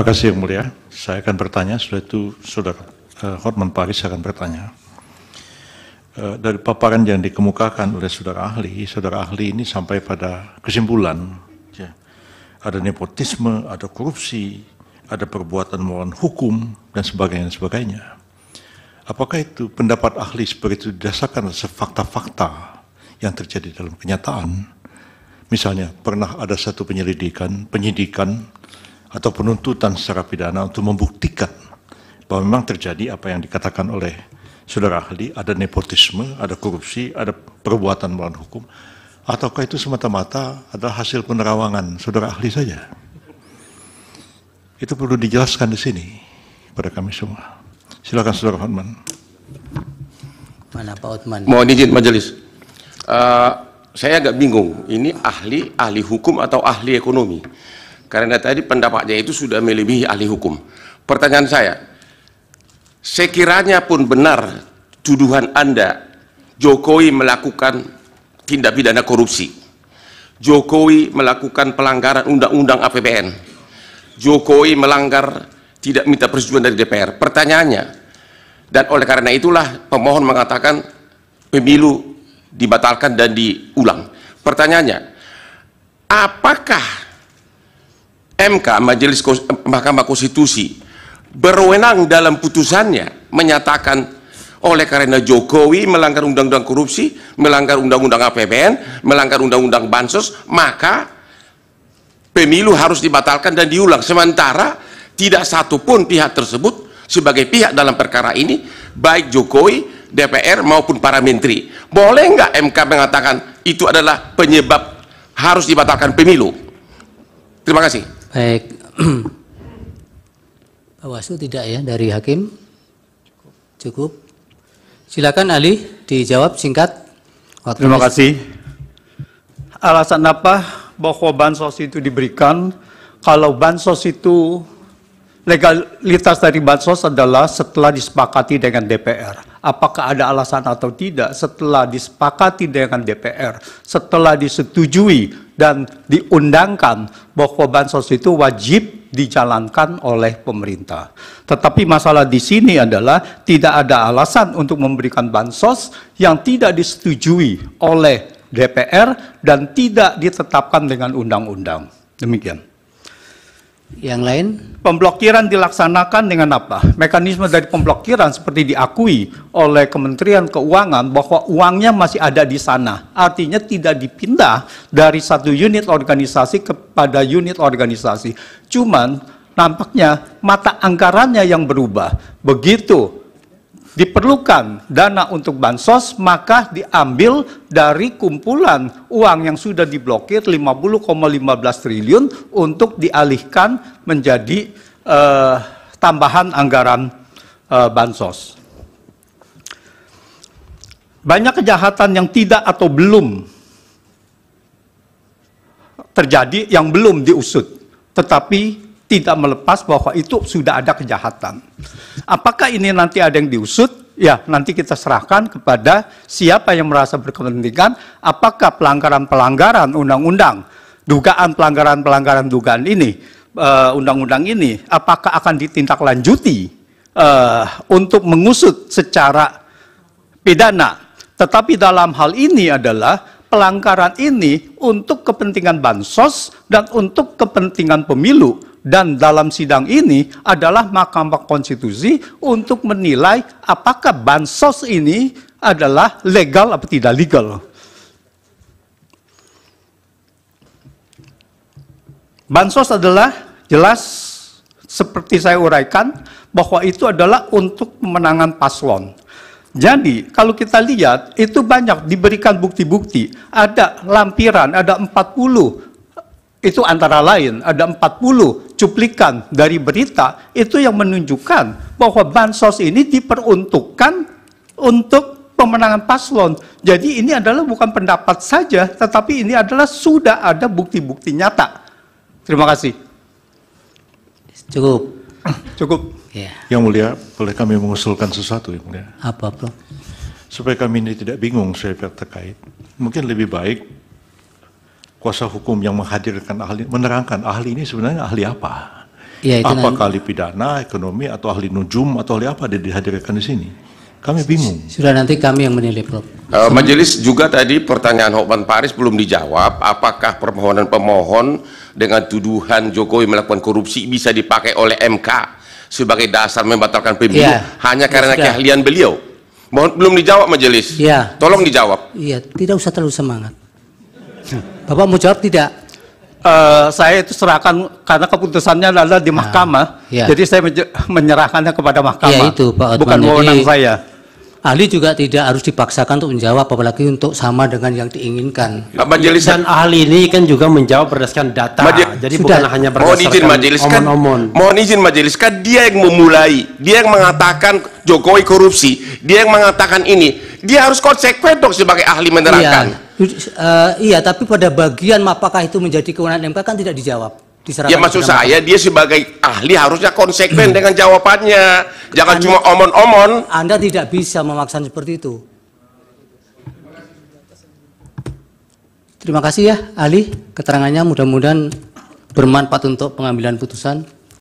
Terima kasih Yang Mulia. Saya akan bertanya, sudah itu Saudara eh, Hotman Paris akan bertanya. Eh, dari paparan yang dikemukakan oleh Saudara Ahli, Saudara Ahli ini sampai pada kesimpulan. Ya. Ada nepotisme, ada korupsi, ada perbuatan melawan hukum, dan sebagainya. Dan sebagainya. Apakah itu pendapat ahli seperti itu didasarkan atas fakta-fakta yang terjadi dalam kenyataan? Misalnya, pernah ada satu penyelidikan, penyidikan, atau penuntutan secara pidana untuk membuktikan bahwa memang terjadi apa yang dikatakan oleh saudara ahli, ada nepotisme, ada korupsi, ada perbuatan melawan hukum, ataukah itu semata-mata adalah hasil penerawangan saudara ahli saja? Itu perlu dijelaskan di sini pada kami semua. Silakan saudara Hotman. Mana Pak Hotman? Mohon izin majelis. Uh, saya agak bingung, ini ahli ahli hukum atau ahli ekonomi? Karena tadi pendapatnya itu sudah melebihi ahli hukum. Pertanyaan saya, sekiranya pun benar tuduhan Anda Jokowi melakukan tindak pidana korupsi, Jokowi melakukan pelanggaran undang-undang APBN, Jokowi melanggar tidak minta persetujuan dari DPR. Pertanyaannya, dan oleh karena itulah pemohon mengatakan pemilu dibatalkan dan diulang. Pertanyaannya, apakah MK Majelis eh, Mahkamah Konstitusi berwenang dalam putusannya menyatakan oleh karena Jokowi melanggar undang-undang korupsi, melanggar undang-undang APBN, melanggar undang-undang bansos, maka pemilu harus dibatalkan dan diulang. Sementara tidak satupun pihak tersebut sebagai pihak dalam perkara ini, baik Jokowi, DPR maupun para menteri. Boleh nggak MK mengatakan itu adalah penyebab harus dibatalkan pemilu? Terima kasih. Baik. Bawaslu tidak ya dari hakim? Cukup. Silakan Ali dijawab singkat. Waktu Terima kasih. Alasan apa bahwa bansos itu diberikan? Kalau bansos itu legalitas dari bansos adalah setelah disepakati dengan DPR. Apakah ada alasan atau tidak setelah disepakati dengan DPR, setelah disetujui dan diundangkan bahwa bansos itu wajib dijalankan oleh pemerintah. Tetapi masalah di sini adalah tidak ada alasan untuk memberikan bansos yang tidak disetujui oleh DPR dan tidak ditetapkan dengan undang-undang. Demikian. Yang lain? Pemblokiran dilaksanakan dengan apa? Mekanisme dari pemblokiran seperti diakui oleh Kementerian Keuangan bahwa uangnya masih ada di sana. Artinya tidak dipindah dari satu unit organisasi kepada unit organisasi. Cuman nampaknya mata anggarannya yang berubah. Begitu diperlukan dana untuk bansos, maka diambil dari kumpulan uang yang sudah diblokir 50,15 triliun untuk dialihkan menjadi eh, tambahan anggaran eh, bansos. Banyak kejahatan yang tidak atau belum terjadi yang belum diusut, tetapi tidak melepas bahwa itu sudah ada kejahatan. Apakah ini nanti ada yang diusut? Ya, nanti kita serahkan kepada siapa yang merasa berkepentingan, apakah pelanggaran-pelanggaran undang-undang, dugaan pelanggaran-pelanggaran dugaan ini, eh, undang-undang uh, ini, apakah akan ditindaklanjuti uh, untuk mengusut secara pidana. Tetapi dalam hal ini adalah pelanggaran ini untuk kepentingan bansos dan untuk kepentingan pemilu dan dalam sidang ini adalah Mahkamah Konstitusi untuk menilai apakah bansos ini adalah legal atau tidak legal. Bansos adalah jelas seperti saya uraikan bahwa itu adalah untuk pemenangan paslon. Jadi kalau kita lihat itu banyak diberikan bukti-bukti. Ada lampiran, ada 40. Itu antara lain ada 40 cuplikan dari berita itu yang menunjukkan bahwa bansos ini diperuntukkan untuk pemenangan paslon. Jadi ini adalah bukan pendapat saja, tetapi ini adalah sudah ada bukti-bukti nyata. Terima kasih. Cukup. Cukup. Yeah. Yang mulia, boleh kami mengusulkan sesuatu yang mulia? Apa, Prof? Supaya kami ini tidak bingung saya pihak terkait. Mungkin lebih baik kuasa hukum yang menghadirkan ahli menerangkan ahli ini sebenarnya ahli apa? Ya, itu Apakah nanti. ahli pidana, ekonomi atau ahli nujum atau ahli apa dia dihadirkan di sini? Kami bingung. Sudah nanti kami yang menilai, Prof. Uh, majelis juga tadi pertanyaan Hokman Paris belum dijawab. Apakah permohonan pemohon dengan tuduhan Jokowi melakukan korupsi bisa dipakai oleh MK sebagai dasar membatalkan pemilu ya, hanya ya karena keahlian beliau? Mohon belum dijawab majelis. Ya. Tolong dijawab. Iya, tidak usah terlalu semangat. Nah. Bapak mau jawab tidak? Uh, saya itu serahkan karena keputusannya adalah di ah, mahkamah. Nah, ya. Jadi saya menyerahkannya kepada mahkamah. Ya itu Pak Otman. Bukan wewenang saya. Ahli juga tidak harus dipaksakan untuk menjawab apalagi untuk sama dengan yang diinginkan. Majelis kan- dan ahli ini kan juga menjawab berdasarkan data. Majel, jadi sudah. bukan hanya berdasarkan mohon izin kan, omon Mohon izin majelis kan dia yang memulai, dia yang mengatakan Jokowi korupsi, dia yang mengatakan ini. Dia harus konsekuen dong sebagai ahli menerangkan. Ya. Uh, iya, tapi pada bagian apakah itu menjadi kewenangan MK kan tidak dijawab. Ya maksud saya dia sebagai ahli harusnya konsekuen hmm. dengan jawabannya. Jangan anda, cuma omon-omon. Anda tidak bisa memaksa seperti itu. Terima kasih ya Ali keterangannya mudah-mudahan bermanfaat untuk pengambilan putusan.